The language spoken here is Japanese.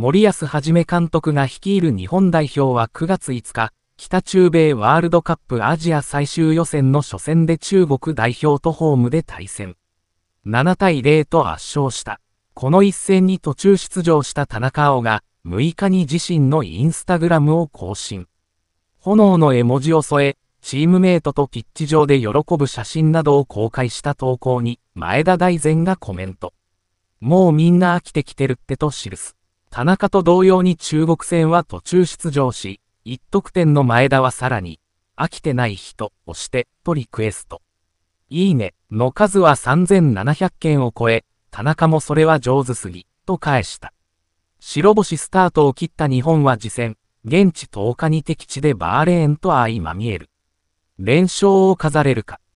森保一監督が率いる日本代表は9月5日、北中米ワールドカップアジア最終予選の初戦で中国代表とホームで対戦。7対0と圧勝した。この一戦に途中出場した田中碧が、6日に自身のインスタグラムを更新。炎の絵文字を添え、チームメイトとピッチ上で喜ぶ写真などを公開した投稿に、前田大然がコメント。もうみんな飽きてきてるってと記す。田中と同様に中国戦は途中出場し、1得点の前田はさらに、飽きてない人をして、とリクエスト。いいね、の数は3700件を超え、田中もそれは上手すぎ、と返した。白星スタートを切った日本は次戦、現地10日に敵地でバーレーンと相まみえる。連勝を飾れるか。